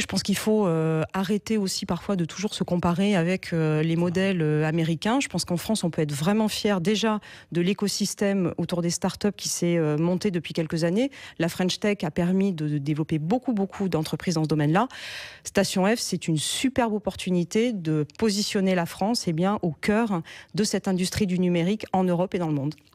je pense qu'il faut euh, arrêter aussi parfois de toujours se comparer avec euh, les modèles euh, américains. Je pense qu'en France, on peut être vraiment fier déjà de l'écosystème autour des startups qui s'est monté depuis quelques années. La French Tech a permis de, développer beaucoup, beaucoup d'entreprises dans ce domaine-là. Station F, c'est une superbe opportunité de positionner la France eh bien, au cœur de cette industrie du numérique en Europe et dans le monde.